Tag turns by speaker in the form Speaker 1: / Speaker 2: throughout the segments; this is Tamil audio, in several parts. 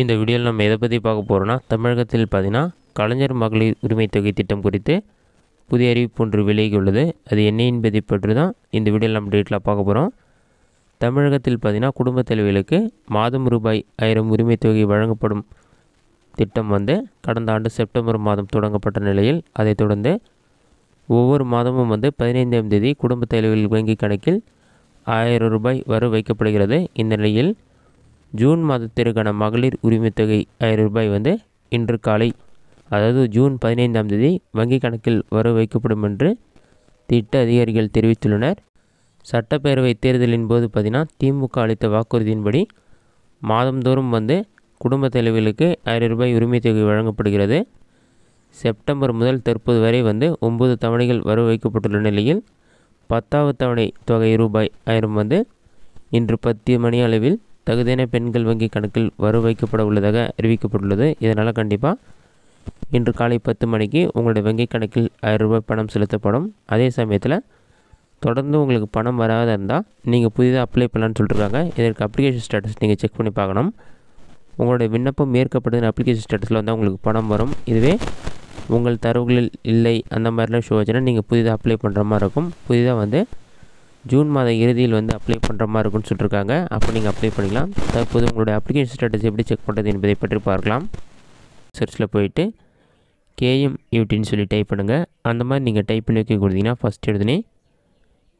Speaker 1: இந்த வீடியோவில் நம்ம எதை பற்றி பார்க்க போகிறோன்னா தமிழகத்தில் பார்த்தீங்கன்னா கலைஞர் மகளிர் உரிமை தொகை திட்டம் குறித்து புதிய அறிவிப்பு ஒன்று விலகி உள்ளது அது என்ன என்பதை பற்றி தான் இந்த வீடியோவில் நம்ம டீட்டெயிலாக பார்க்க போகிறோம் தமிழகத்தில் பார்த்தீங்கன்னா குடும்ப தலைவிகளுக்கு மாதம் ரூபாய் ஆயிரம் உரிமை தொகை வழங்கப்படும் திட்டம் வந்து கடந்த ஆண்டு செப்டம்பர் மாதம் தொடங்கப்பட்ட நிலையில் அதைத் தொடர்ந்து ஒவ்வொரு மாதமும் வந்து பதினைந்தாம் தேதி குடும்ப தலைவர்கள் வங்கி கணக்கில் ஆயிரம் ரூபாய் வர வைக்கப்படுகிறது இந்த நிலையில் ஜூன் மாதத்திற்கான மகளிர் தொகை ஆயிரம் ரூபாய் வந்து இன்று காலை அதாவது ஜூன் பதினைந்தாம் தேதி வங்கி கணக்கில் வர வைக்கப்படும் என்று திட்ட அதிகாரிகள் தெரிவித்துள்ளனர் சட்டப்பேரவை தேர்தலின் போது பார்த்தீங்கன்னா திமுக அளித்த வாக்குறுதியின்படி மாதந்தோறும் வந்து குடும்பத் தலைவர்களுக்கு ஆயிரம் ரூபாய் தொகை வழங்கப்படுகிறது செப்டம்பர் முதல் தற்போது வரை வந்து ஒன்பது தவணைகள் வர வைக்கப்பட்டுள்ள நிலையில் பத்தாவது தவணை தொகை ரூபாய் ஆயிரம் வந்து இன்று பத்து மணி அளவில் தகுதியான பெண்கள் வங்கி கணக்கில் வர வைக்கப்பட உள்ளதாக அறிவிக்கப்பட்டுள்ளது இதனால் கண்டிப்பாக இன்று காலை பத்து மணிக்கு உங்களுடைய வங்கி கணக்கில் ஆயிரம் ரூபாய் பணம் செலுத்தப்படும் அதே சமயத்தில் தொடர்ந்து உங்களுக்கு பணம் வராத இருந்தால் நீங்கள் புதிதாக அப்ளை பண்ணலான்னு சொல்லிட்டுருக்காங்க இதற்கு அப்ளிகேஷன் ஸ்டேட்டஸ் நீங்கள் செக் பண்ணி பார்க்கணும் உங்களுடைய விண்ணப்பம் ஏற்கப்பட்டதின் அப்ளிகேஷன் ஸ்டேட்டஸில் வந்து உங்களுக்கு பணம் வரும் இதுவே உங்கள் தரவுகளில் இல்லை அந்த மாதிரிலாம் ஷோ ஆச்சுன்னா நீங்கள் புதிதாக அப்ளை பண்ணுற மாதிரி இருக்கும் புதிதாக வந்து ஜூன் மாத இறுதியில் வந்து அப்ளை பண்ணுற மாதிரி இருக்கும்னு சொல்லியிருக்காங்க அப்போ நீங்கள் அப்ளை பண்ணிக்கலாம் தற்போது உங்களுடைய அப்ளிகேஷன் ஸ்டேட்டஸ் எப்படி செக் பண்ணுறது என்பதை பற்றி பார்க்கலாம் சர்ச்சில் போயிட்டு கேஎம் யூடின்னு சொல்லி டைப் பண்ணுங்கள் அந்த மாதிரி நீங்கள் டைப் பண்ணி வைக்க கொடுத்தீங்கன்னா ஃபஸ்ட் எழுதுனே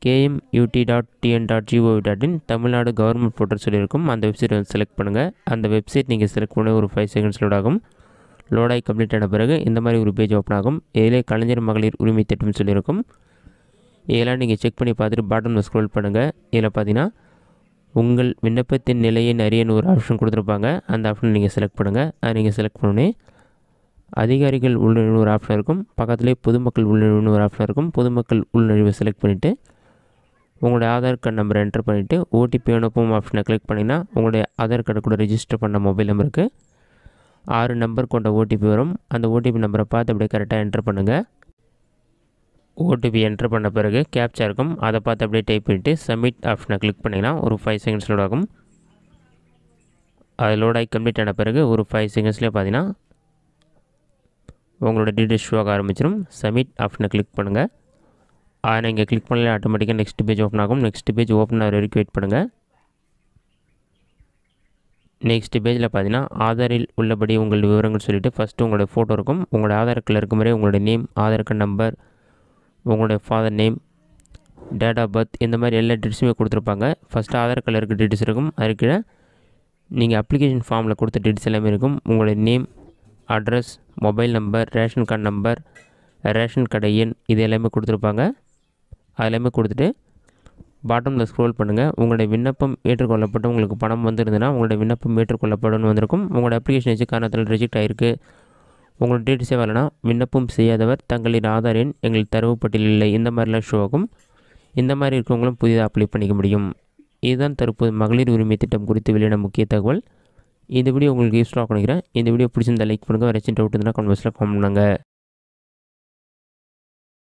Speaker 1: KM UT dot TN dot GOV dot in Tamil Nadu government portal சொல்லியிருக்கும் அந்த வெப்சைட் வந்து செலக்ட் பண்ணுங்கள் அந்த வெப்சைட் நீங்கள் செலக்ட் பண்ண ஒரு ஃபைவ் செகண்ட்ஸ் லோட் ஆகும் லோடாகி கம்ப்ளீட் ஆன பிறகு இந்த மாதிரி ஒரு பேஜ் ஓப்பன் ஆகும் இதிலே கலைஞர் மகளிர் உரிமை திட்டம்னு சொல்லியிருக்கும் இதெல்லாம் நீங்கள் செக் பண்ணி பார்த்துட்டு பாட்டமில் ஸ்க்ரோல் பண்ணுங்கள் இதில் பார்த்தீங்கன்னா உங்கள் விண்ணப்பத்தின் நிலையை நிறைய ஒரு ஆப்ஷன் கொடுத்துருப்பாங்க அந்த ஆப்ஷன் நீங்கள் செலக்ட் பண்ணுங்கள் அதை நீங்கள் செலக்ட் பண்ணோன்னே அதிகாரிகள் உள்நுழைவு ஒரு ஆப்ஷன் இருக்கும் பக்கத்துலேயே பொதுமக்கள் உள்நுழைவு ஒரு ஆப்ஷன் இருக்கும் பொதுமக்கள் உள்நுழைவை செலக்ட் பண்ணிவிட்டு உங்களுடைய ஆதார் கார்டு நம்பரை என்டர் பண்ணிவிட்டு ஓடிபி அனுப்பும் ஆப்ஷனை கிளிக் பண்ணிங்கன்னா உங்களுடைய ஆதார் கார்டு கூட ரிஜிஸ்டர் பண்ண மொபைல் நம்பருக்கு ஆறு நம்பர் கொண்ட ஓடிபி வரும் அந்த ஓடிபி நம்பரை பார்த்து அப்படியே கரெக்டாக என்டர் பண்ணுங்கள் ஓடிபி என்ட்ரு பண்ண பிறகு கேப்சா இருக்கும் அதை பார்த்து அப்படியே டைப் பண்ணிவிட்டு சப்மிட் ஆப்ஷனை கிளிக் பண்ணிங்கன்னா ஒரு ஃபைவ் செகண்ட்ஸ் லோட் ஆகும் அது லோட் ஆகி கம்ப்ளீட் ஆன பிறகு ஒரு ஃபைவ் செகண்ட்ஸ்லேயே பார்த்தீங்கன்னா உங்களோட டீடெயில்ஸ் ஷோ ஆக ஆரம்பிச்சிடும் சப்மிட் ஆப்ஷனை கிளிக் பண்ணுங்கள் அதை நீங்கள் கிளிக் பண்ணல ஆட்டோமேட்டிக்காக நெக்ஸ்ட் பேஜ் ஓப்பன் ஆகும் நெக்ஸ்ட் பேஜ் ஓப்பன் ஆகிற வரைக்கும் வெயிட் பண்ணுங்கள் நெக்ஸ்ட் பேஜில் பார்த்தீங்கன்னா ஆதாரில் உள்ளபடி உங்கள் விவரங்கள் சொல்லிவிட்டு ஃபஸ்ட்டு உங்களோட ஃபோட்டோ இருக்கும் உங்களோட ஆதார் இருக்க வரை உங்களுடைய நேம் ஆதார் கார்டு நம்பர் உங்களுடைய father name date of birth இந்த மாதிரி எல்லா டீட்டெயில்ஸுமே கொடுத்துருப்பாங்க ஃபஸ்ட்டு ஆதார் கார்டில் இருக்க டீட்டெயில்ஸ் இருக்கும் அதுக்கிட நீங்கள் அப்ளிகேஷன் ஃபார்மில் கொடுத்த டீட்டெயில்ஸ் எல்லாமே இருக்கும் உங்களுடைய name address mobile number ration card number ration கடை எண் இது எல்லாமே கொடுத்துருப்பாங்க அது எல்லாமே கொடுத்துட்டு பாட்டமில் ஸ்க்ரோல் பண்ணுங்கள் உங்களுடைய விண்ணப்பம் ஏற்றுக்கொள்ளப்பட்டு உங்களுக்கு பணம் வந்திருந்ததுன்னா உங்களுடைய விண்ணப்பம் ஏற்றுக்கொள்ளப்படும் வந்திருக்கும் உங்களோட அப்ளிகேஷன் வச்சு காரணத்தில் ரிஜெக்ட் ஆகிருக்கு உங்களோட டீட்டெயில்ஸே வரலனா விண்ணப்பம் செய்யாதவர் தங்களின் ஆதார் எண் எங்கள் தரவு பட்டியல் இல்லை இந்த மாதிரிலாம் ஷோ ஆகும் இந்த மாதிரி இருக்கிறவங்களும் புதிதாக அப்ளை பண்ணிக்க முடியும் இதுதான் தற்போது மகளிர் உரிமை திட்டம் குறித்து வெளியான முக்கிய தகவல் இந்த வீடியோ உங்களுக்கு யூஸ்ஃபுல்லாக பண்ணிக்கிறேன் இந்த வீடியோ பிடிச்சிருந்தால் லைக் பண்ணுங்கள் வேறு சின்ன டவுட் இருந்தால் கமெண்ட் பாக்ஸில் கமெண்ட் பண்ணுங்கள்